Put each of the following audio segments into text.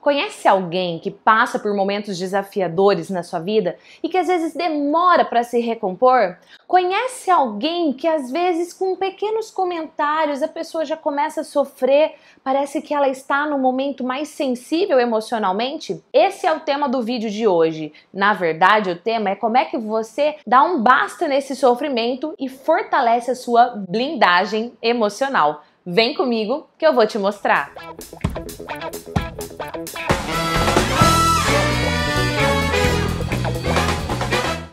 Conhece alguém que passa por momentos desafiadores na sua vida e que às vezes demora para se recompor? Conhece alguém que às vezes com pequenos comentários a pessoa já começa a sofrer, parece que ela está no momento mais sensível emocionalmente? Esse é o tema do vídeo de hoje. Na verdade, o tema é como é que você dá um basta nesse sofrimento e fortalece a sua blindagem emocional. Vem comigo que eu vou te mostrar. Música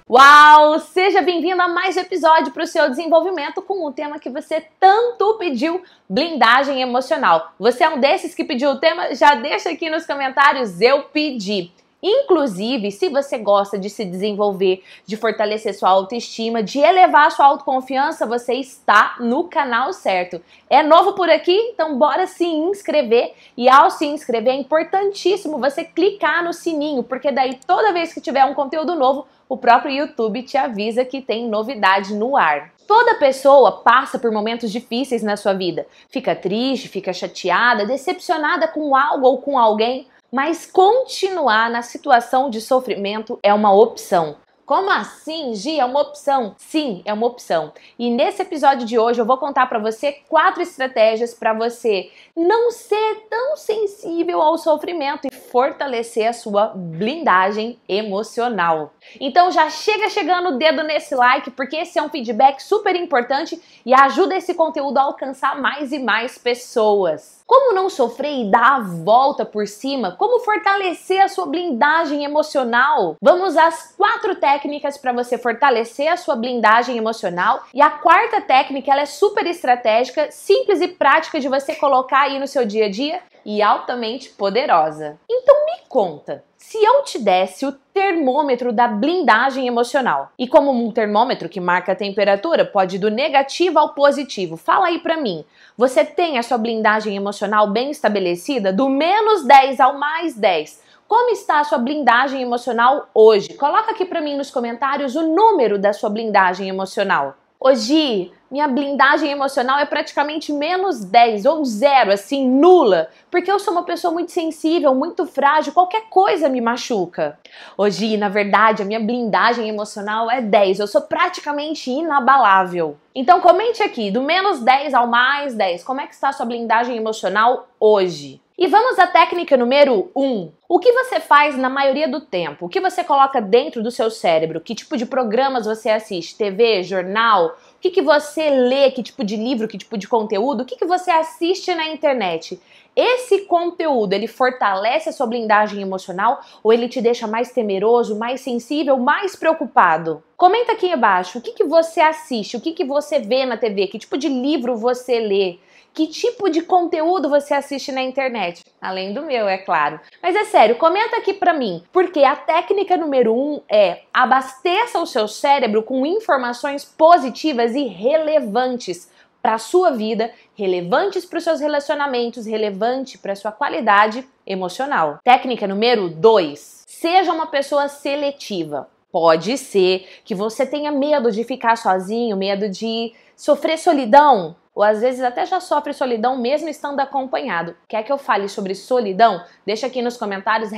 Uau! Seja bem-vindo a mais um episódio para o seu desenvolvimento com o tema que você tanto pediu, blindagem emocional. Você é um desses que pediu o tema? Já deixa aqui nos comentários, eu pedi. Inclusive, se você gosta de se desenvolver, de fortalecer sua autoestima, de elevar sua autoconfiança, você está no canal certo. É novo por aqui? Então bora se inscrever. E ao se inscrever é importantíssimo você clicar no sininho, porque daí toda vez que tiver um conteúdo novo, o próprio YouTube te avisa que tem novidade no ar. Toda pessoa passa por momentos difíceis na sua vida. Fica triste, fica chateada, decepcionada com algo ou com alguém. Mas continuar na situação de sofrimento é uma opção. Como assim, Gi? É uma opção? Sim, é uma opção. E nesse episódio de hoje eu vou contar para você quatro estratégias para você não ser tão sensível ao sofrimento e fortalecer a sua blindagem emocional. Então já chega chegando o dedo nesse like, porque esse é um feedback super importante e ajuda esse conteúdo a alcançar mais e mais pessoas. Como não sofrer e dar a volta por cima? Como fortalecer a sua blindagem emocional? Vamos às quatro técnicas para você fortalecer a sua blindagem emocional. E a quarta técnica, ela é super estratégica, simples e prática de você colocar aí no seu dia a dia e altamente poderosa. Então me conta, se eu te desse o termômetro da blindagem emocional, e como um termômetro que marca a temperatura pode ir do negativo ao positivo, fala aí pra mim, você tem a sua blindagem emocional bem estabelecida do menos 10 ao mais 10? Como está a sua blindagem emocional hoje? Coloca aqui para mim nos comentários o número da sua blindagem emocional. Hoje, minha blindagem emocional é praticamente menos 10 ou zero, assim, nula, porque eu sou uma pessoa muito sensível, muito frágil, qualquer coisa me machuca. Hoje, na verdade, a minha blindagem emocional é 10, eu sou praticamente inabalável. Então comente aqui, do menos 10 ao mais 10, como é que está a sua blindagem emocional hoje? E vamos à técnica número 1. Um. O que você faz na maioria do tempo? O que você coloca dentro do seu cérebro? Que tipo de programas você assiste? TV, jornal? O que, que você lê? Que tipo de livro? Que tipo de conteúdo? O que, que você assiste na internet? Esse conteúdo, ele fortalece a sua blindagem emocional ou ele te deixa mais temeroso, mais sensível, mais preocupado? Comenta aqui embaixo o que, que você assiste, o que, que você vê na TV, que tipo de livro você lê, que tipo de conteúdo você assiste na internet. Além do meu, é claro. Mas é sério, comenta aqui pra mim, porque a técnica número um é abasteça o seu cérebro com informações positivas e relevantes para a sua vida, relevantes para os seus relacionamentos, relevante para a sua qualidade emocional. Técnica número 2: seja uma pessoa seletiva. Pode ser que você tenha medo de ficar sozinho, medo de sofrer solidão ou às vezes até já sofre solidão mesmo estando acompanhado. Quer que eu fale sobre solidão? Deixa aqui nos comentários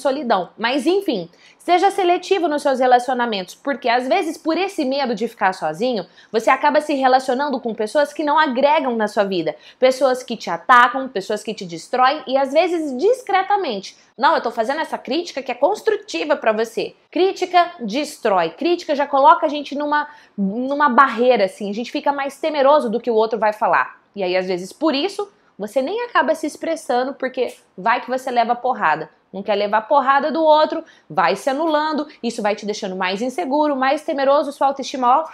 solidão. Mas enfim, seja seletivo nos seus relacionamentos, porque às vezes por esse medo de ficar sozinho, você acaba se relacionando com pessoas que não agregam na sua vida, pessoas que te atacam, pessoas que te destroem e às vezes discretamente. Não, eu tô fazendo essa crítica que é construtiva para você. Crítica destrói. Crítica já coloca a gente numa, numa barreira, assim. A gente fica mais temeroso do que o outro vai falar. E aí, às vezes, por isso, você nem acaba se expressando, porque vai que você leva porrada. Não quer levar porrada do outro, vai se anulando. Isso vai te deixando mais inseguro, mais temeroso. Sua autoestima, ó,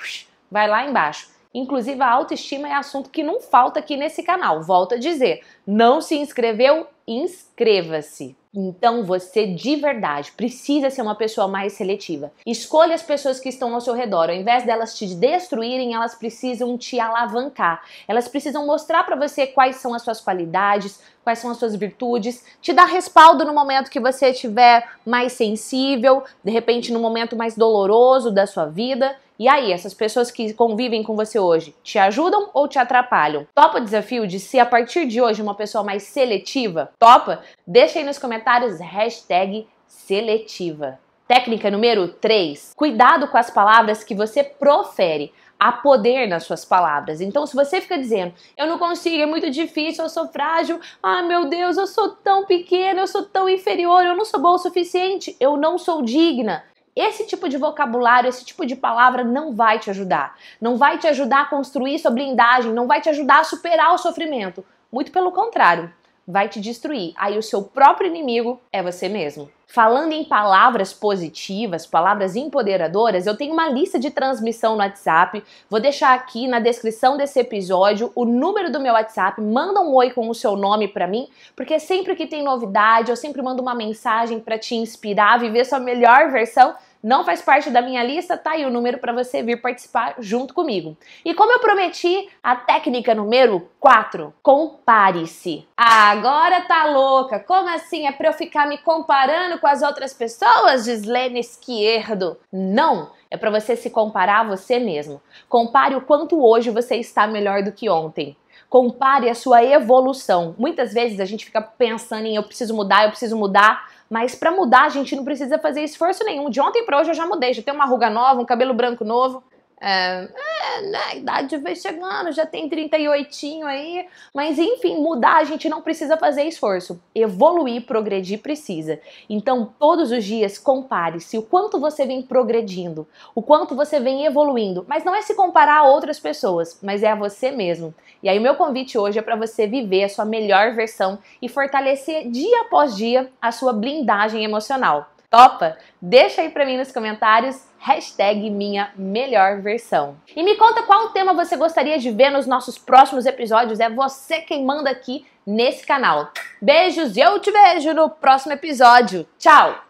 vai lá embaixo. Inclusive, a autoestima é assunto que não falta aqui nesse canal. Volto a dizer: não se inscreveu? inscreva-se. Então você de verdade precisa ser uma pessoa mais seletiva. Escolha as pessoas que estão ao seu redor, ao invés delas te destruírem, elas precisam te alavancar. Elas precisam mostrar para você quais são as suas qualidades, quais são as suas virtudes, te dar respaldo no momento que você estiver mais sensível, de repente no momento mais doloroso da sua vida. E aí, essas pessoas que convivem com você hoje, te ajudam ou te atrapalham? Topa o desafio de ser a partir de hoje uma pessoa mais seletiva? Topa? Deixa aí nos comentários hashtag seletiva. Técnica número 3. Cuidado com as palavras que você profere. Há poder nas suas palavras. Então, se você fica dizendo, eu não consigo, é muito difícil, eu sou frágil, ah meu Deus, eu sou tão pequeno, eu sou tão inferior, eu não sou bom o suficiente, eu não sou digna. Esse tipo de vocabulário, esse tipo de palavra não vai te ajudar. Não vai te ajudar a construir sua blindagem, não vai te ajudar a superar o sofrimento. Muito pelo contrário, vai te destruir. Aí o seu próprio inimigo é você mesmo. Falando em palavras positivas, palavras empoderadoras, eu tenho uma lista de transmissão no WhatsApp. Vou deixar aqui na descrição desse episódio o número do meu WhatsApp. Manda um oi com o seu nome para mim, porque sempre que tem novidade, eu sempre mando uma mensagem para te inspirar a viver sua melhor versão não faz parte da minha lista, tá aí o número para você vir participar junto comigo. E como eu prometi, a técnica número 4, compare-se. Ah, agora tá louca. Como assim é para eu ficar me comparando com as outras pessoas? Diz Lene Esquerdo. Não, é para você se comparar a você mesmo. Compare o quanto hoje você está melhor do que ontem compare a sua evolução. Muitas vezes a gente fica pensando em eu preciso mudar, eu preciso mudar, mas para mudar, a gente não precisa fazer esforço nenhum. De ontem para hoje eu já mudei, já tenho uma ruga nova, um cabelo branco novo. É, é, né, a idade vai chegando, já tem 38 aí, mas enfim, mudar a gente não precisa fazer esforço. Evoluir, progredir precisa. Então, todos os dias compare-se o quanto você vem progredindo, o quanto você vem evoluindo, mas não é se comparar a outras pessoas, mas é a você mesmo. E aí o meu convite hoje é para você viver a sua melhor versão e fortalecer dia após dia a sua blindagem emocional. Topa? Deixa aí pra mim nos comentários hashtag minha melhor versão. E me conta qual tema você gostaria de ver nos nossos próximos episódios. É você quem manda aqui nesse canal. Beijos e eu te vejo no próximo episódio. Tchau!